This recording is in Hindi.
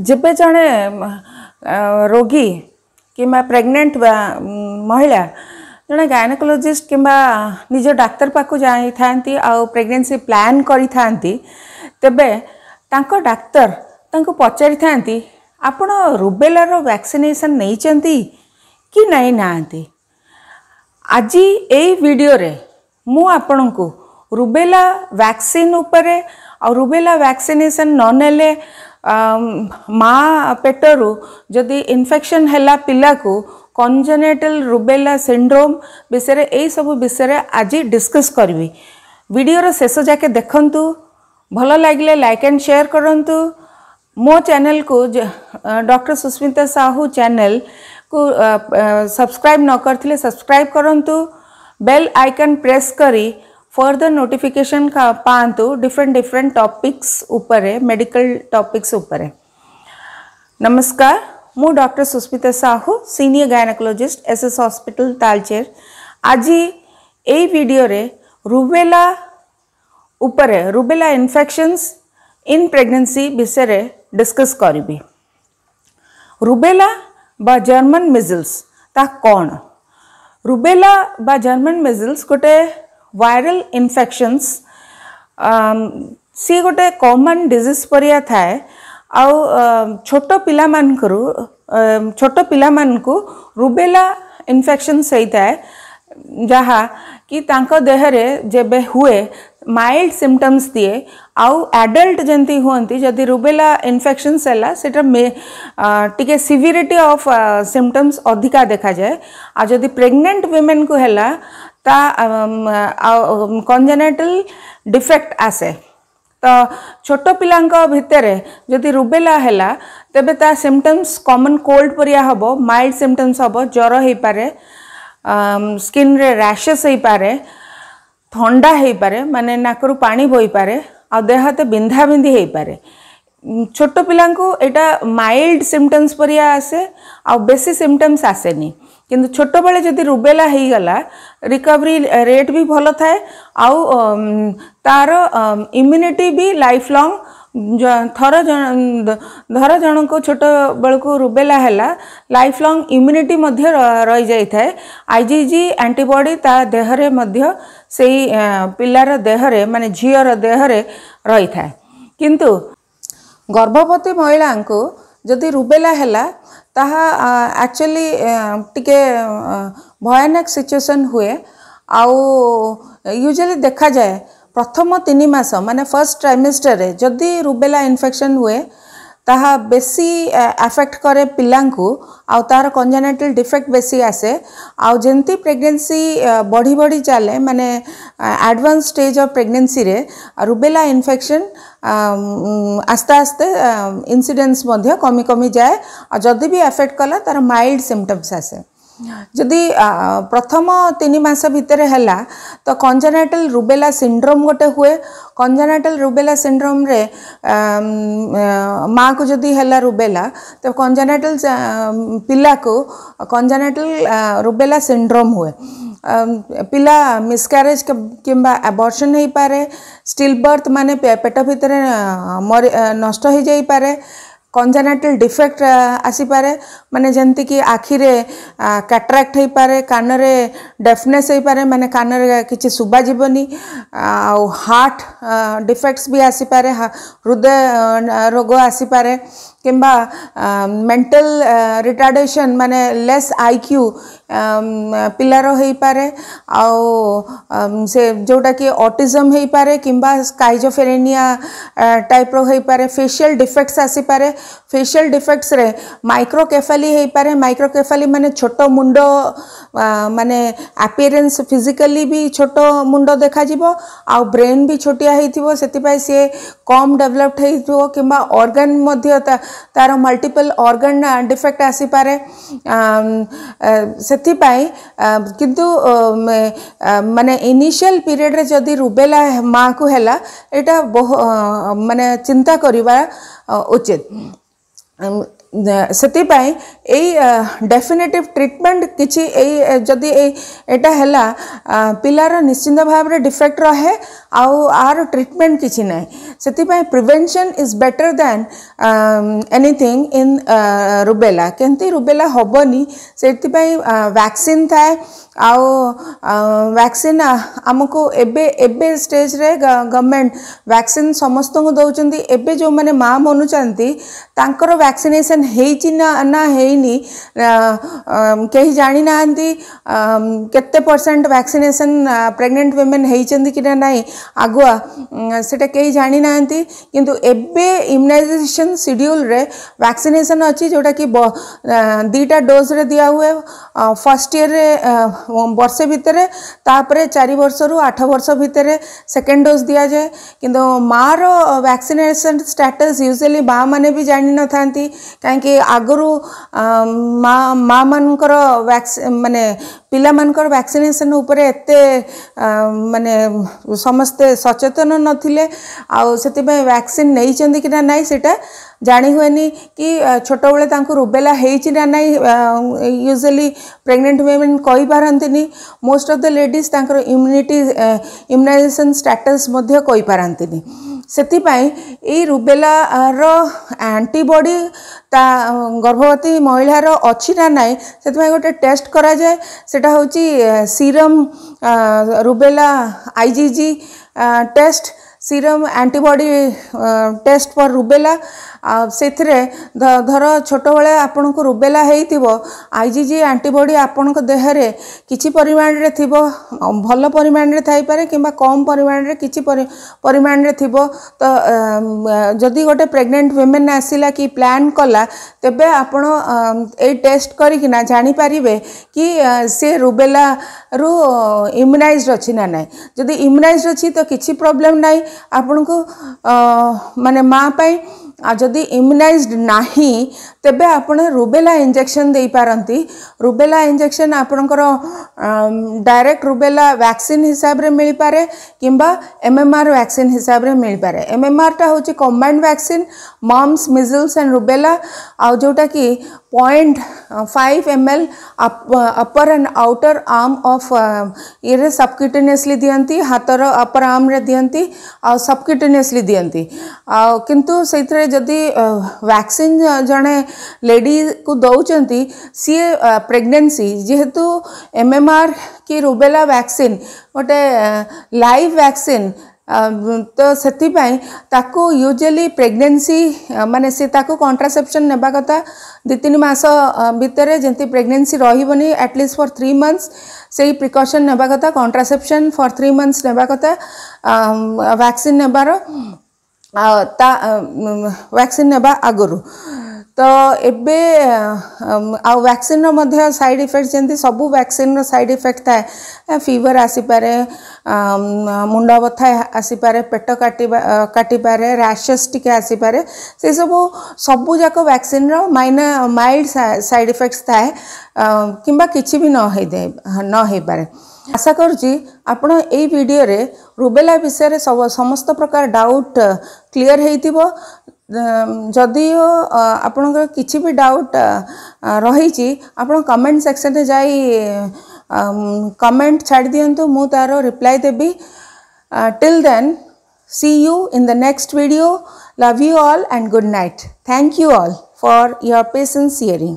जब जड़े रोगी कि प्रेग्नेंट महिला जड़े गायनोकोलोजिस्ट कि निज डाक्तर पाक प्रेगनेंसी प्लान करे डाक्तर ताको पचारि था आप रुबेलार वैक्सीनेसन नहीं कि नहीं आज यही मुण को रुबेला वैक्सीन उपरे और रुबेला वैक्सीनेसन न ना ମା ପେଟରୁ ଯଦି ଇନଫେକ୍ସନ୍ ହେଲା ପିଲାକୁ କଞ୍ଜେନେଟାଲ ରୁବେଲା ସିଣ୍ଡ୍ରୋମ୍ ବିଷୟରେ ଏହିସବୁ ବିଷୟରେ ଆଜି ଡିସ୍କସ୍ କରିବି ଭିଡ଼ିଓର ଶେଷ ଯାକେ ଦେଖନ୍ତୁ ଭଲ ଲାଗିଲେ ଲାଇକ୍ ଆଣ୍ଡ ସେୟାର କରନ୍ତୁ ମୋ ଚ୍ୟାନେଲକୁ ଡକ୍ଟର ସୁସ୍ମିତା ସାହୁ ଚ୍ୟାନେଲକୁ ସବସ୍କ୍ରାଇବ୍ ନ କରିଥିଲେ ସବସ୍କ୍ରାଇବ୍ କରନ୍ତୁ ବେଲ୍ ଆଇକନ୍ ପ୍ରେସ୍ କରି फर्दर नोटिफिकेशन का पातु डिफरेंट डिफरेंट टॉपिक्स ऊपर है मेडिकल टॉपिक्स ऊपर है नमस्कार मु doctor Susmita Sahu senior gynaecologist S S hospital Talcher आज यही रुबेला उपर रुबेला इन्फेक्शंस इन प्रेगनेंसी विषय डिस्कस करी रुबेला बा जर्मन मिजिल्स ता कौन रुबेला बा जर्मन मिजिल्स गोटे वायरल इनफेक्शनस सी गोटे कॉमन डिजीज पर छोट पानु छोट पानु रुबेला इनफेक्शंस कि देहरे जब हुए माइल्ड सिम्टम्स दिए आउ एडल्ट जमी हूँ जदि रुबेला इनफेक्शन है टिके सिविरिटी ऑफ सिम्टम्स अधिका देखा जाए आ जदि वीमेन को है তা କଞ୍ଜେନେଟାଲ ଡିଫେକ୍ଟ ଆସେ ତ ଛୋଟ ପିଲାଙ୍କ ଭିତରେ ଯଦି ରୁବେଲା ହେଲା ତେବେ ତା ସିମ୍ପଟମ୍ସ କମନ୍ କୋଲ୍ଡ ପରିଆ ହେବ ମାଇଲ୍ଡ ସିମ୍ପଟମ୍ସ ହେବ ଜ୍ୱର ହେଇପାରେ ସ୍କିନ୍ରେ ରାସେସ୍ ହେଇପାରେ ଥଣ୍ଡା ହେଇପାରେ ମାନେ ନାକରୁ ପାଣି ବୋହିପାରେ ଆଉ ଦେହ ହାତ ବିନ୍ଧାବିନ୍ଧି ହେଇପାରେ ଛୋଟ ପିଲାଙ୍କୁ ଏଇଟା ମାଇଲ୍ଡ ସିମ୍ପଟମ୍ସ ପରିଆ ଆସେ ଆଉ ବେଶୀ ସିମ୍ପଟମ୍ସ ଆସେନି କିନ୍ତୁ ଛୋଟବେଳେ ଯଦି ରୁବେଲା ହେଇଗଲା ରିକଭରି ରେଟ୍ ବି ଭଲ ଥାଏ ଆଉ ତା'ର ଇମ୍ୟୁନିଟି ବି ଲାଇଫ୍ ଲଙ୍ଗ୍ ଥର ଧର ଜଣଙ୍କୁ ଛୋଟ ବେଳକୁ ରୁବେଲା ହେଲା ଲାଇଫ୍ ଲଙ୍ଗ୍ ଇମ୍ୟୁନିଟି ମଧ୍ୟ ରହିଯାଇଥାଏ ଆଇ ଜି ଜି ଆଣ୍ଟିବଡ଼ି ତା ଦେହରେ ମଧ୍ୟ ସେଇ ପିଲାର ଦେହରେ ମାନେ ଝିଅର ଦେହରେ ରହିଥାଏ କିନ୍ତୁ ଗର୍ଭବତୀ ମହିଳାଙ୍କୁ जदि रुबेला है ताचुअली टे भयानक सिचुएसन हुए आउ यूजुअली देखा जाए प्रथम तीन मस मान फर्स्ट ट्राइमिस्टर जदि रुबेला इनफेक्शन हुए ତାହା ବେଶୀ ଆଫେକ୍ଟ କରେ ପିଲାଙ୍କୁ ଆଉ ତା'ର କଞ୍ଜାନେଟାଲ୍ ଡିଫେକ୍ଟ ବେଶୀ ଆସେ ଆଉ ଯେମିତି ପ୍ରେଗନେନ୍ସି ବଢ଼ି ବଢ଼ି ଚାଲେ ମାନେ ଆଡ଼ଭାନ୍ସ ଷ୍ଟେଜ୍ ଅଫ୍ ପ୍ରେଗନେନ୍ସିରେ ରୁବେଲା ଇନଫେକ୍ସନ୍ ଆସ୍ତେ ଆସ୍ତେ ଇନ୍ସିଡେନ୍ସ ମଧ୍ୟ କମି କମି ଯାଏ ଆଉ ଯଦି ବି ଆଫେକ୍ଟ କଲା ତା'ର ମାଇଲ୍ଡ ସିମ୍ପଟମ୍ସ ଆସେ ଯଦି ପ୍ରଥମ ତିନି ମାସ ଭିତରେ ହେଲା ତ କଞ୍ଜାନାଟାଲ ରୁବେଲା ସିଣ୍ଡ୍ରୋମ୍ ଗୋଟେ ହୁଏ କଞ୍ଜାନାଟାଲ ରୁବେଲା ସିଣ୍ଡ୍ରୋମ୍ରେ ମାଆକୁ ଯଦି ହେଲା ରୁବେଲା ତ କଞ୍ଜାନାଟାଲ ପିଲାକୁ କଞ୍ଜାନାଟାଲ ରୁବେଲା ସିଣ୍ଡ୍ରୋମ୍ ହୁଏ ପିଲା ମିସକ୍ୟାରେଜ୍ କିମ୍ବା ଆବର୍ସନ୍ ହୋଇପାରେ ଷ୍ଟିଲ୍ ବର୍ଥ ମାନେ ପେଟ ଭିତରେ ନଷ୍ଟ ହୋଇଯାଇପାରେ कंजानाटल डिफेक्ट आसीपा मानने जमती कि आखिरे कैट्राक्ट हो पारे कान डेफनेस हो पाए मैंने कान कि शुभाजीवनी आार्ट डिफेक्ट्स भी आसीपा हृदय रोग आसीपा किंबा मेंटल रिटार्डेशन मैंने लेस आईक्यू पिलार हो पारे आउ से जोटा कि ऑटिज्म हो पारे किंबा स्काइजोफेरेनिया टाइप रो पारे फेशियल डिफेक्ट्स आसी पारे फेशियल डिफेक्ट्स रे माइक्रोकेफाली हो पारे माइक्रोकेफाली माने छोटो मुंड माने अपीयरेंस फिजिकली भी छोटो मुंड देखा आ ब्रेन भी छोटिया होती सी कम डेवलप्ड हो कि ऑर्गन तार मल्टीपल ऑर्गन डिफेक्ट आसी पारे ସେଥିପାଇଁ କିନ୍ତୁ ମାନେ ଇନିସିଆଲ୍ ପିରିୟଡ଼ରେ ଯଦି ରୁବେଲା ମାଆକୁ ହେଲା ଏଇଟା ବହୁ ମାନେ ଚିନ୍ତା କରିବା ଉଚିତ से डेफिनेटिव ट्रिटमेंट किसी जदि यहाँ पिलार निश्चिंत भाव डिफेक्ट रहे आर ट्रिटमेंट किसी ना से prevention is better than anything in rubella कमी रुबेला हेनी से वैक्सीन थाए आउ वैक्सीन आम को स्टेज रे गवर्नमेंट वैक्सीन समस्त को दौरान एवं जो मैंने माँ मनुंतर वैक्सीनेसन कनेक्शन होना है कहीं जाणी ना के परसेंट वैक्सीनेसन प्रेगनेट वेमेन होती कि ना आगुआ से जाणी ना कि इम्युनाइजेशन सीड्यूल वैक्सीनेसन अच्छी जोटा कि दीटा डोज रे दिया हुए फर्स्ट इयर बर्षे भितर तापर चार वर्ष रु आठ वर्ष भितर सेकेंड डोज दि जाए कि माँ रैक्सीनेसन स्टाटस यूजुअली माँ मैंने भी जान न था कहीं आगर माँ मान मैंने ପିଲାମାନଙ୍କର ଭ୍ୟାକ୍ସିନେସନ୍ ଉପରେ ଏତେ ମାନେ ସମସ୍ତେ ସଚେତନ ନଥିଲେ ଆଉ ସେଥିପାଇଁ ଭ୍ୟାକ୍ସିନ୍ ନେଇଛନ୍ତି କି ନା ନାହିଁ ସେଇଟା ଜାଣି ହୁଏନି କି ଛୋଟବେଳେ ତାଙ୍କୁ ରୁବେଲା ହେଇଛି ନା ନାହିଁ ୟୁଜୁଆଲି ପ୍ରେଗନେଣ୍ଟ ୱିମେନ୍ କହିପାରନ୍ତିନି ମୋଷ୍ଟ ଅଫ୍ ଦ ଲେଡ଼ିଜ୍ ତାଙ୍କର ଇମ୍ୟୁନିଟି ଇମ୍ୟୁନାଇଜେସନ୍ ଷ୍ଟାଟସ୍ ମଧ୍ୟ କହିପାରନ୍ତିନି ସେଥିପାଇଁ ଏଇ ରୁବେଲାର ଆଣ୍ଟିବଡ଼ି ତା ଗର୍ଭବତୀ ମହିଳାର ଅଛି ନା ନାହିଁ ସେଥିପାଇଁ ଗୋଟେ ଟେଷ୍ଟ କରାଯାଏ ସେ सेटा हूँ serum rubella IgG test serum antibody test for rubella ସେଥିରେ ଧର ଛୋଟବେଳେ ଆପଣଙ୍କୁ ରୁବେଲା ହେଇଥିବ ଆଇ ଜି ଜି ଆଣ୍ଟିବଡ଼ି ଆପଣଙ୍କ ଦେହରେ କିଛି ପରିମାଣରେ ଥିବ ଭଲ ପରିମାଣରେ ଥାଇପାରେ କିମ୍ବା କମ୍ ପରିମାଣରେ କିଛି ପରିମାଣରେ ଥିବ ତ ଯଦି ଗୋଟେ ପ୍ରେଗନେଣ୍ଟ ୱିମେନ୍ ଆସିଲା କି ପ୍ଲାନ୍ କଲା ତେବେ ଆପଣ ଏଇ ଟେଷ୍ଟ କରିକିନା ଜାଣିପାରିବେ କି ସେ ରୁବେଲାରୁ ଇମ୍ୟୁନାଇଜ୍ଡ ଅଛି ନା ନାହିଁ ଯଦି ଇମ୍ୟୁନାଇଜ୍ଡ ଅଛି ତ କିଛି ପ୍ରୋବ୍ଲେମ୍ ନାହିଁ আপনক মানে মা পাই जदि इम्युनाइज ना तेब रुबेला इंजेक्शन दे पारती रुबेला इंजेक्शन आपणकर डायरेक्ट रुबेला वैक्सीन हिसाब से मिल पारे कि एम वैक्सीन हिसाब से मिल पाए एम टा हूँ combined vaccine mumps measles and rubella आउ जोटा कि point five M L upper and outer arm of ई सबक्यूटेनियसली दिखती हाथ रपर आर्म्रे दिखती आउ सबक्यूटेनियसली दिखती आ कि जदि वैक्सीन जड़े लेडी को दौंती सीए प्रेगनेसी जीतु एम एम आर कि रुबेला वैक्सीन गोटे लाइव वैक्सीन तो से यूजुअली प्रेगनेसी मानने से कंट्रासेपन ने कथा दु तीन मस भर जमी प्रेगनेसी रही एटलिस्ट फर थ्री मंथस से ही प्रिकसन ने कथा कंट्रासेपन फर थ्री मंथस ने कथा वैक्सीन नेबार ତା ଭ୍ୟାକ୍ସିନ୍ ନେବା ଆଗରୁ ତ ଏବେ ଆଉ ଭ୍ୟାକ୍ସିନ୍ର ମଧ୍ୟ ସାଇଡ଼୍ ଇଫେକ୍ଟ ଯେମିତି ସବୁ ଭ୍ୟାକ୍ସିନ୍ର ସାଇଡ଼୍ ଇଫେକ୍ଟ ଥାଏ ଫିଭର ଆସିପାରେ ମୁଣ୍ଡ ବଥା ଆସିପାରେ ପେଟ କାଟିବା କାଟିପାରେ ରାସେସ୍ ଟିକେ ଆସିପାରେ ସେସବୁ ସବୁଯାକ ଭ୍ୟାକ୍ସିନ୍ର ମାଇନା ମାଇଲ୍ଡ ସାଇଡ଼୍ ଇଫେକ୍ଟ ଥାଏ କିମ୍ବା କିଛି ବି ନ ହେଇଥାଏ ନ ହେଇପାରେ ଆଶା କରୁଛି ଆପଣ ଏଇ ଭିଡ଼ିଓରେ ରୁବେଲା ବିଷୟରେ ସମସ୍ତ ପ୍ରକାର ଡାଉଟ୍ କ୍ଲିଅର ହେଇଥିବ ଯଦିଓ ଆପଣଙ୍କର କିଛି ବି ଡାଉଟ୍ ରହିଛି ଆପଣ କମେଣ୍ଟ ସେକ୍ସନରେ ଯାଇ କମେଣ୍ଟ ଛାଡ଼ି ଦିଅନ୍ତୁ ମୁଁ ତା'ର ରିପ୍ଲାଏ ଦେବି till then see you in the next video love you all and good night thank you all for your patience hearing